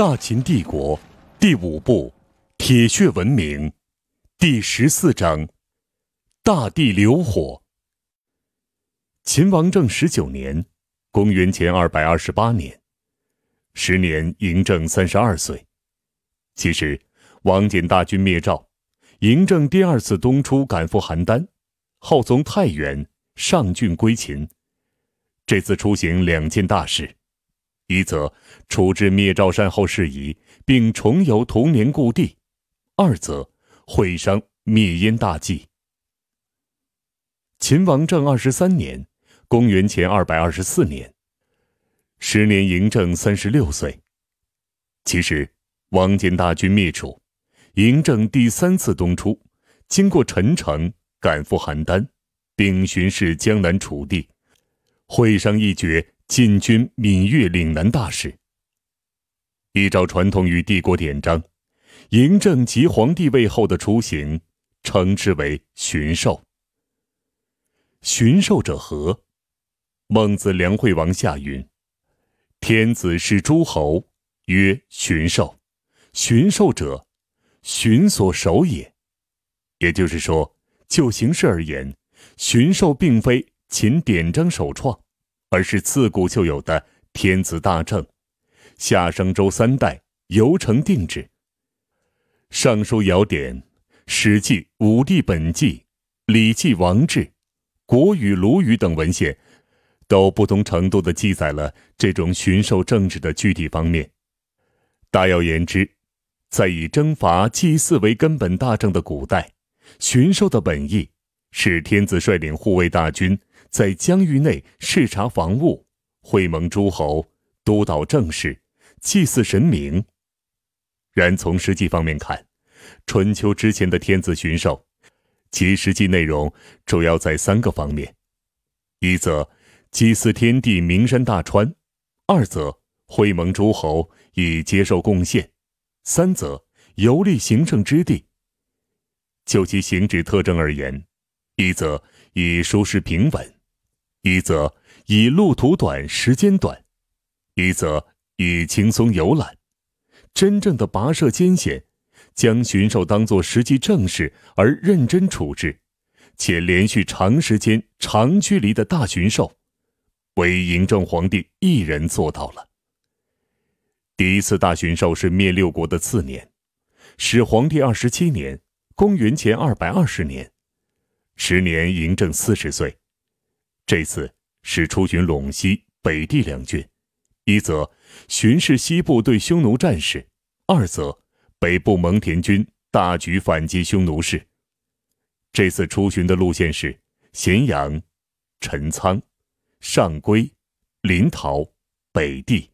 大秦帝国第五部《铁血文明》第十四章《大地流火》。秦王政十九年，公元前二百二十八年，时年嬴政三十二岁。其实，王翦大军灭赵，嬴政第二次东出，赶赴邯郸，后从太原上郡归秦。这次出行，两件大事。一则处置灭赵善后事宜，并重游童年故地；二则会商灭燕大计。秦王政二十三年（公元前二百二十四年），时年嬴政三十六岁。其实，王翦大军灭楚，嬴政第三次东出，经过陈城，赶赴邯郸，并巡视江南楚地，会商议决。进军闽粤岭南大事。依照传统与帝国典章，嬴政即皇帝位后的出行，称之为巡狩。巡狩者何？孟子《梁惠王下》云：“天子使诸侯曰巡狩，巡狩者，巡所守也。”也就是说，就形式而言，巡狩并非秦典章首创。而是自古就有的天子大政，夏商周三代由成定制。《尚书尧典》《史记武帝本纪》《礼记王制》《国语鲁语》等文献，都不同程度的记载了这种巡狩政治的具体方面。大要言之，在以征伐、祭祀为根本大政的古代，巡狩的本意是天子率领护卫大军。在疆域内视察防务，会盟诸侯，督导政事，祭祀神明。然从实际方面看，春秋之前的天子巡狩，其实际内容主要在三个方面：一则祭祀天地名山大川；二则会盟诸侯以接受贡献；三则游历行政之地。就其行止特征而言，一则以舒适平稳。一则以路途短，时间短；一则以轻松游览。真正的跋涉艰险，将巡狩当作实际政事而认真处置，且连续长时间、长距离的大巡狩，为嬴政皇帝一人做到了。第一次大巡狩是灭六国的次年，始皇帝二十七年（公元前二百二十年），时年嬴政四十岁。这次是出巡陇西北地两郡，一则巡视西部对匈奴战事，二则北部蒙恬军大举反击匈奴事。这次出巡的路线是咸阳、陈仓、上邽、临洮、北地，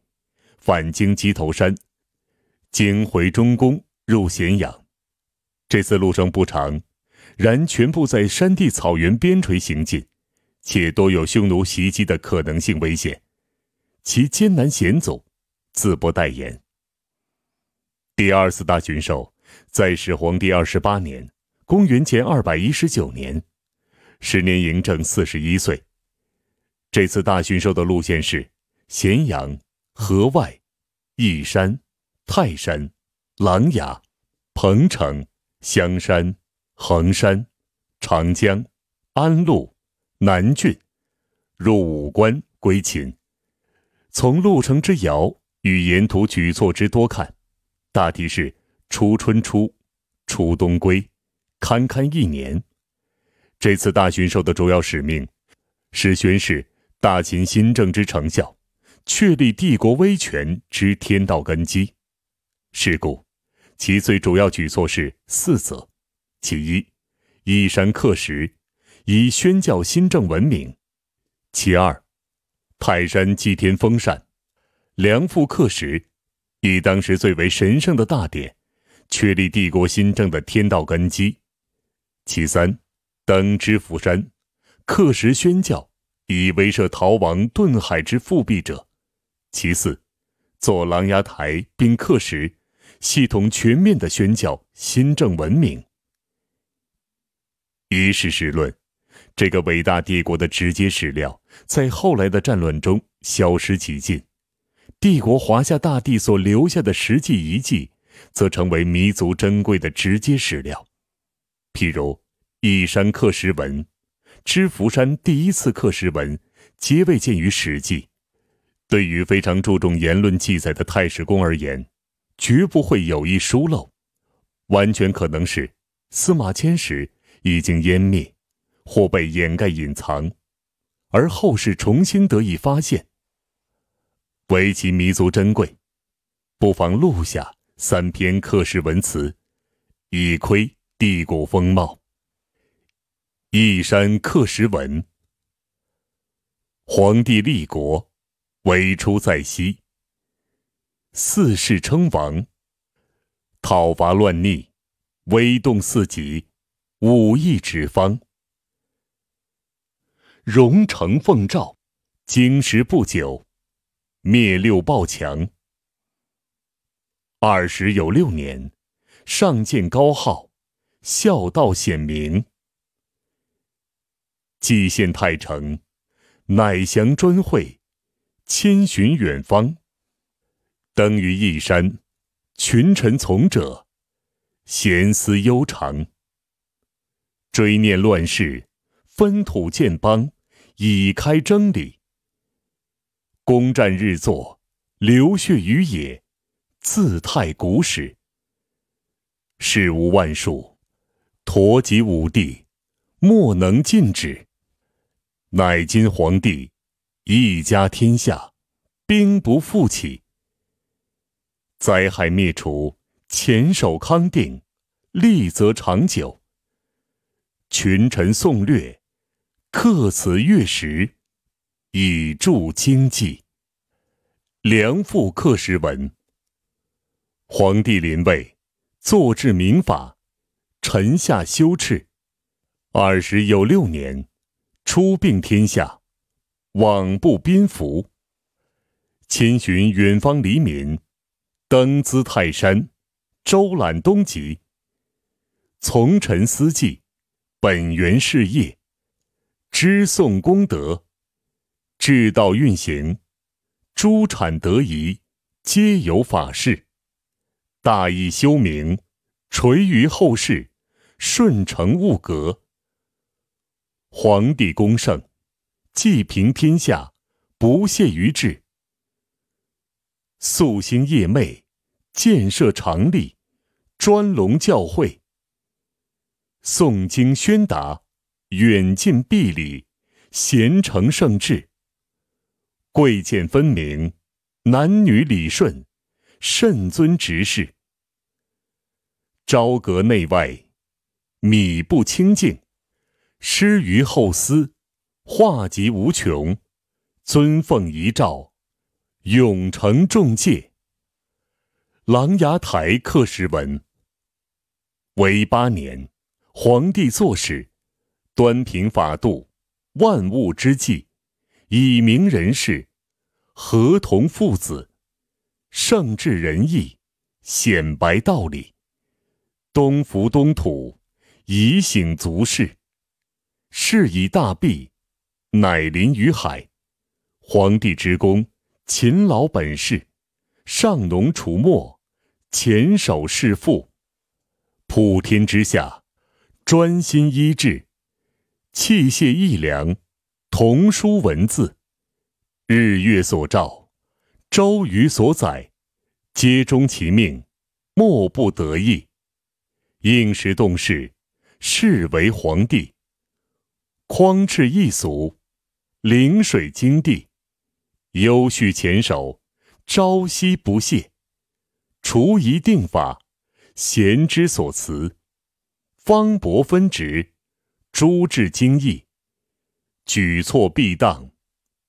返经鸡头山，经回中宫入咸阳。这次路程不长，然全部在山地、草原、边陲行进。且多有匈奴袭击的可能性，危险，其艰难险阻，自不待言。第二次大巡狩在始皇帝二十八年（公元前二百一十九年），时年嬴政四十一岁。这次大巡狩的路线是：咸阳、河外、义山、泰山、琅琊、彭城、香山、衡山、长江、安陆。南郡，入武关归秦。从路程之遥与沿途举措之多看，大体是初春出，初冬归，堪堪一年。这次大巡狩的主要使命，是宣示大秦新政之成效，确立帝国威权之天道根基。是故，其最主要举措是四则：其一，移山刻石。以宣教新政闻名。其二，泰山祭天封禅，梁父刻石，以当时最为神圣的大典，确立帝国新政的天道根基。其三，登知府山，刻石宣教，以威慑逃亡遁海之复辟者。其四，坐狼牙台并刻石，系统全面地宣教新政文明。于是史论。这个伟大帝国的直接史料，在后来的战乱中消失殆尽；帝国华夏大地所留下的实际遗迹，则成为弥足珍贵的直接史料。譬如，一山刻石文、芝福山第一次刻石文，皆未见于史记。对于非常注重言论记载的太史公而言，绝不会有意疏漏，完全可能是司马迁时已经湮灭。或被掩盖隐藏，而后世重新得以发现，为其弥足珍贵。不妨录下三篇刻石文辞，以窥帝国风貌。《一山刻石文》：皇帝立国，伟出在西。四世称王，讨伐乱逆，威动四极，武艺指方。荣成奉诏，经时不久，灭六暴强。二十有六年，上见高号，孝道显明。即献太成，乃降专惠，千寻远方。登于一山，群臣从者，闲思悠长，追念乱世，分土建邦。以开征理，攻战日作，流血于野，自太古始。事无万数，陀及五帝，莫能禁止。乃今皇帝，一家天下，兵不复起。灾害灭除，前守康定，利则长久。群臣颂略。刻此月石，以助经济。梁父刻石文。皇帝临位，坐制民法，臣下修敕。二十有六年，出并天下，往不宾服。亲寻远方黎民，登兹泰山，周览东极。从臣思计，本原事业。知颂功德，至道运行，诸产得宜，皆有法事，大义修明，垂于后世，顺承物格。皇帝功盛，济平天下，不屑于治，夙兴夜寐，建设常立，专隆教诲，诵经宣达。远近避礼，贤成圣志。贵贱分明，男女礼顺，慎尊执事。朝阁内外，米不清净，失于厚思，化极无穷。尊奉遗诏，永承重戒。琅琊台刻石文，为八年，皇帝作史。端平法度，万物之际，以明人事，合同父子；圣治仁义，显白道理；东福东土，以醒足事；事以大毕，乃临于海；皇帝之功，勤劳本事；上农除没，前手是父，普天之下，专心一志。器械一梁，同书文字，日月所照，朝雨所载，皆终其命，莫不得意。应时动事，是为皇帝。匡治易俗，临水经地，优叙前手，朝夕不懈。除一定法，贤之所辞，方伯分职。诸至精意，举措必当，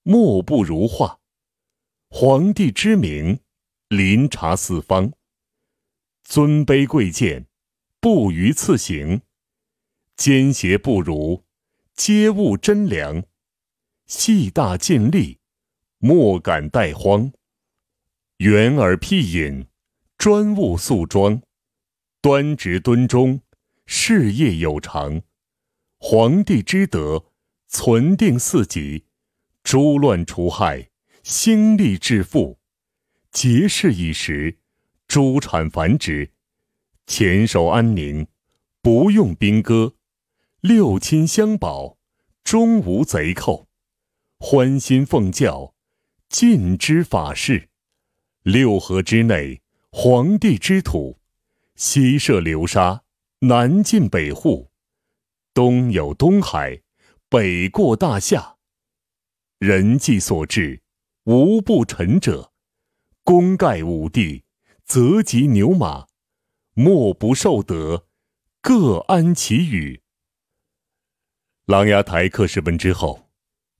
莫不如画。皇帝之名，临察四方，尊卑贵贱，不逾次行。奸邪不辱，皆悟真良。细大尽力，莫敢怠荒。圆耳辟隐，专务素庄。端直敦忠，事业有成。皇帝之德，存定四极，诸乱除害，兴利致富，节事一时，诸产繁殖，黔首安宁，不用兵戈，六亲相保，终无贼寇，欢欣奉教，尽知法事，六合之内，皇帝之土，西摄流沙，南尽北户。东有东海，北过大夏，人迹所至，无不臣者。功盖五帝，泽及牛马，莫不受德，各安其语。琅琊台刻石文之后，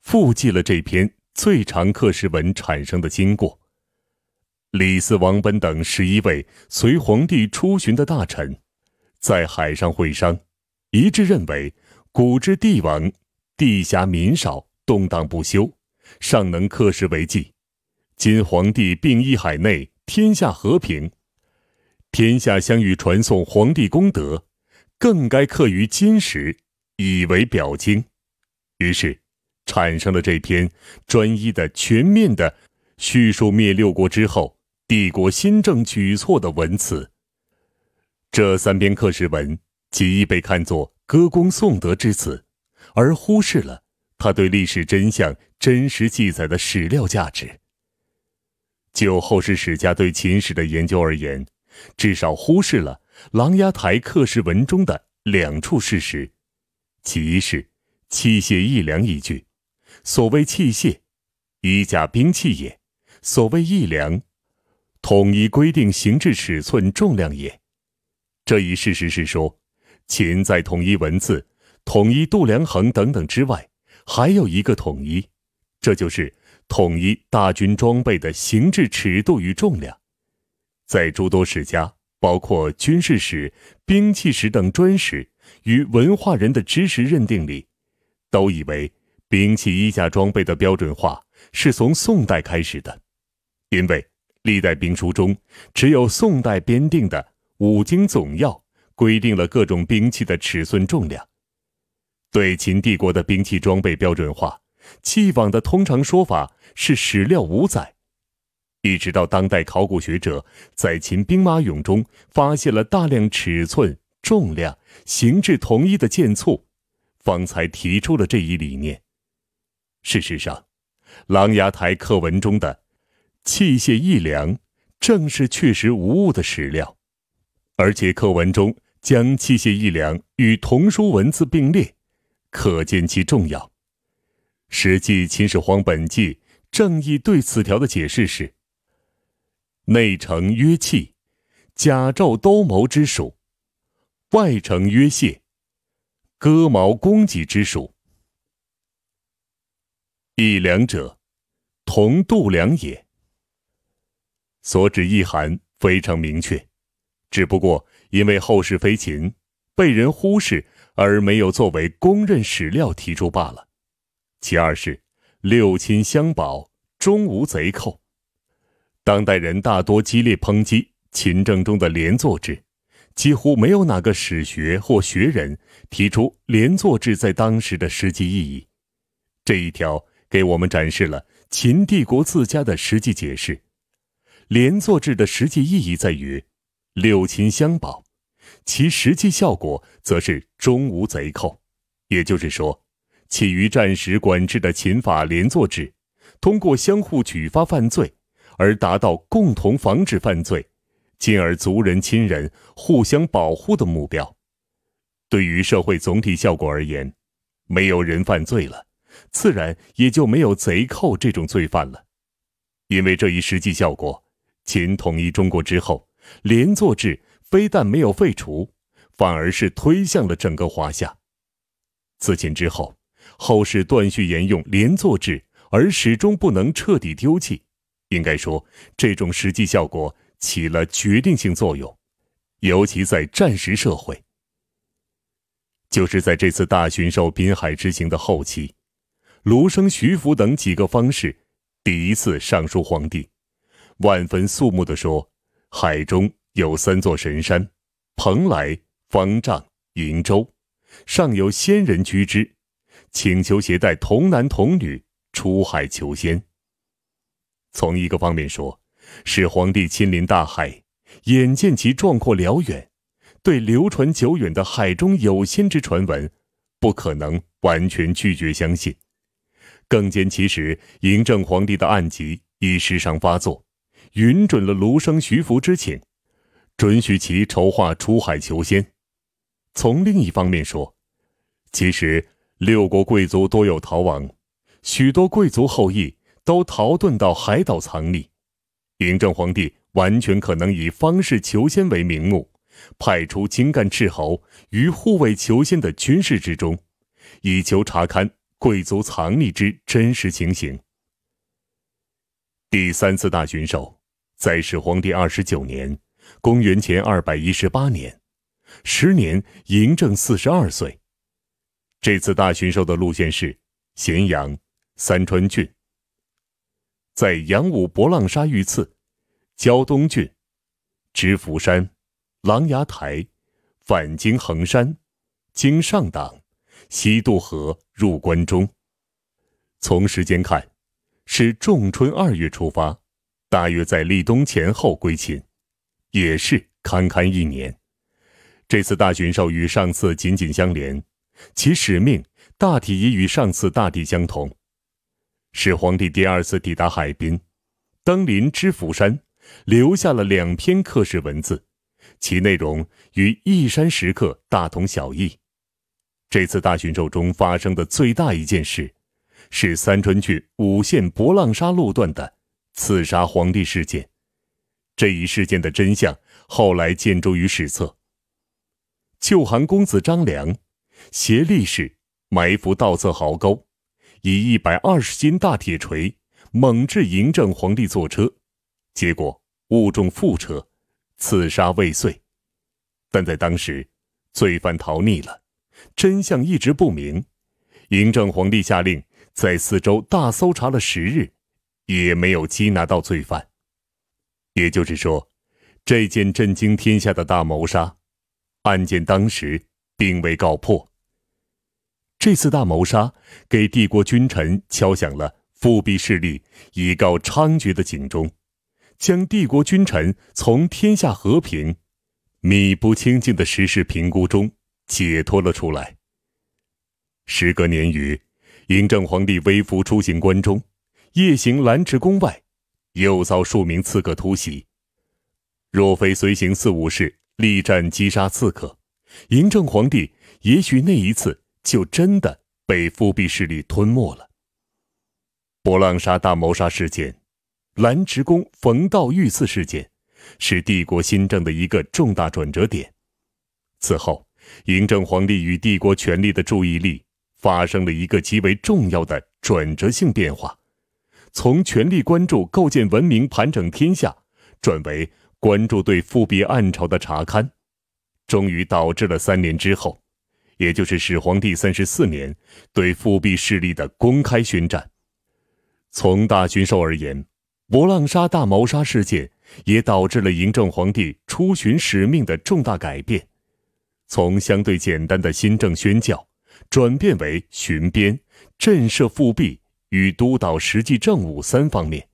复记了这篇最长刻石文产生的经过。李斯、王贲等十一位随皇帝出巡的大臣，在海上会商。一致认为，古之帝王，地狭民少，动荡不休，尚能克时为继，今皇帝并一海内，天下和平，天下相与传颂皇帝功德，更该刻于金石，以为表经。于是，产生了这篇专一的、全面的叙述灭六国之后帝国新政举措的文辞。这三篇刻石文。其易被看作歌功颂德之词，而忽视了他对历史真相真实记载的史料价值。就后世史家对秦史的研究而言，至少忽视了琅琊台刻石文中的两处事实：其一是“器械一良”一具”，所谓器械，衣甲兵器也；所谓一良，统一规定形制、尺寸、重量也。这一事实是说。秦在统一文字、统一度量衡等等之外，还有一个统一，这就是统一大军装备的形制、尺度与重量。在诸多史家，包括军事史、兵器史等专史与文化人的知识认定里，都以为兵器衣甲装备的标准化是从宋代开始的，因为历代兵书中只有宋代编定的《五经总要》。规定了各种兵器的尺寸、重量，对秦帝国的兵器装备标准化，器往的通常说法是史料无载，一直到当代考古学者在秦兵马俑中发现了大量尺寸、重量、形制统一的剑簇，方才提出了这一理念。事实上，《琅琊台》课文中的“器械一量”正是确实无误的史料，而且课文中。将器械一两与童书文字并列，可见其重要。《史记·秦始皇本纪》正义对此条的解释是：“内城曰器，甲胄兜鍪之属；外城曰械，戈矛弓戟之属。一两者，同度量也。”所指意涵非常明确，只不过。因为后世非秦被人忽视，而没有作为公认史料提出罢了。其二是六亲相保，终无贼寇。当代人大多激烈抨击秦政中的连坐制，几乎没有哪个史学或学人提出连坐制在当时的实际意义。这一条给我们展示了秦帝国自家的实际解释：连坐制的实际意义在于。六秦相保，其实际效果则是终无贼寇。也就是说，起于战时管制的秦法连坐制，通过相互举发犯罪，而达到共同防止犯罪，进而族人亲人互相保护的目标。对于社会总体效果而言，没有人犯罪了，自然也就没有贼寇这种罪犯了。因为这一实际效果，秦统一中国之后。连坐制非但没有废除，反而是推向了整个华夏。自秦之后，后世断续沿用连坐制，而始终不能彻底丢弃。应该说，这种实际效果起了决定性作用，尤其在战时社会。就是在这次大巡狩滨海之行的后期，卢生、徐福等几个方士，第一次上书皇帝，万分肃穆地说。海中有三座神山，蓬莱、方丈、瀛洲，上有仙人居之。请求携带童男童女出海求仙。从一个方面说，始皇帝亲临大海，眼见其壮阔辽远，对流传久远的海中有仙之传闻，不可能完全拒绝相信。更兼其时，嬴政皇帝的暗疾已时常发作。允准了卢生、徐福之请，准许其筹划出海求仙。从另一方面说，其实六国贵族多有逃亡，许多贵族后裔都逃遁到海岛藏匿。嬴政皇帝完全可能以方士求仙为名目，派出精干斥候于护卫求仙的军事之中，以求查看贵族藏匿之真实情形。第三次大巡狩，在始皇帝二十九年（公元前二百一十八年），时年嬴政四十二岁。这次大巡狩的路线是：咸阳、三川郡，在阳武博浪沙遇刺；胶东郡，知府山、琅琊台，返经衡山，经上党，西渡河入关中。从时间看，是仲春二月出发。大约在立冬前后归秦，也是堪堪一年。这次大巡狩与上次紧紧相连，其使命大体也与上次大体相同。始皇帝第二次抵达海滨，登临知府山，留下了两篇刻石文字，其内容与一山石刻大同小异。这次大巡狩中发生的最大一件事，是三川郡五县博浪沙路段的。刺杀皇帝事件，这一事件的真相后来见诸于史册。旧韩公子张良，携力士埋伏盗侧壕沟，以一百二十斤大铁锤猛掷嬴政皇帝坐车，结果误中副车，刺杀未遂。但在当时，罪犯逃匿了，真相一直不明。嬴政皇帝下令在四周大搜查了十日。也没有缉拿到罪犯，也就是说，这件震惊天下的大谋杀案件当时并未告破。这次大谋杀给帝国君臣敲响了复辟势力以告猖獗的警钟，将帝国君臣从天下和平、米不清净的时事评估中解脱了出来。时隔年余，嬴政皇帝微服出行关中。夜行兰池宫外，又遭数名刺客突袭。若非随行四五士力战击杀刺客，嬴政皇帝也许那一次就真的被复辟势力吞没了。博浪沙大谋杀事件、兰池宫冯道遇刺事件，是帝国新政的一个重大转折点。此后，嬴政皇帝与帝国权力的注意力发生了一个极为重要的转折性变化。从全力关注构建文明、盘整天下，转为关注对复辟暗潮的查勘，终于导致了三年之后，也就是始皇帝三十四年，对复辟势力的公开宣战。从大巡狩而言，博浪沙大谋杀事件也导致了嬴政皇帝出巡使命的重大改变，从相对简单的新政宣教，转变为巡边、震慑复辟。与督导实际政务三方面，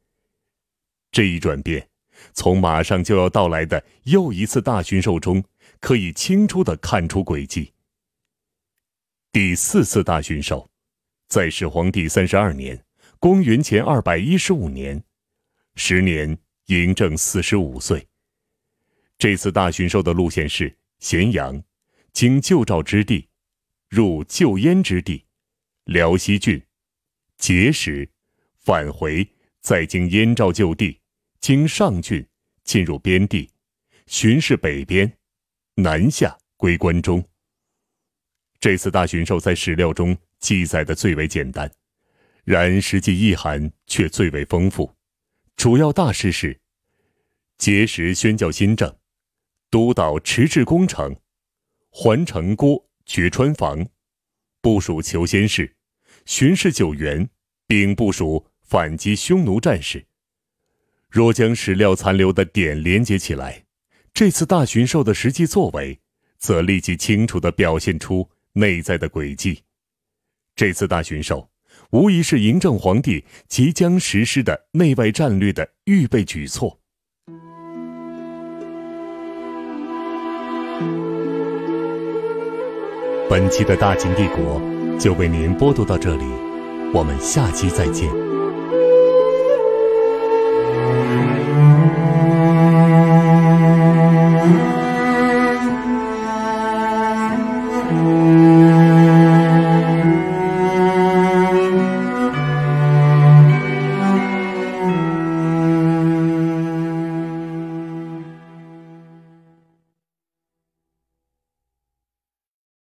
这一转变，从马上就要到来的又一次大巡狩中可以清楚的看出轨迹。第四次大巡狩，在始皇帝三十二年（公元前二百一十五年），时年嬴政四十五岁。这次大巡狩的路线是：咸阳，经旧赵之地，入旧燕之地，辽西郡。结石返回，在京燕赵就地，经上郡进入边地，巡视北边，南下归关中。这次大巡狩在史料中记载的最为简单，然实际意涵却最为丰富。主要大事是：结石宣教新政，督导迟滞工程，环城郭绝川防，部署求仙事，巡视九原。并部署反击匈奴战士。若将史料残留的点连接起来，这次大巡狩的实际作为，则立即清楚的表现出内在的轨迹。这次大巡狩，无疑是嬴政皇帝即将实施的内外战略的预备举措。本期的大秦帝国就为您播读到这里。我们下期再见。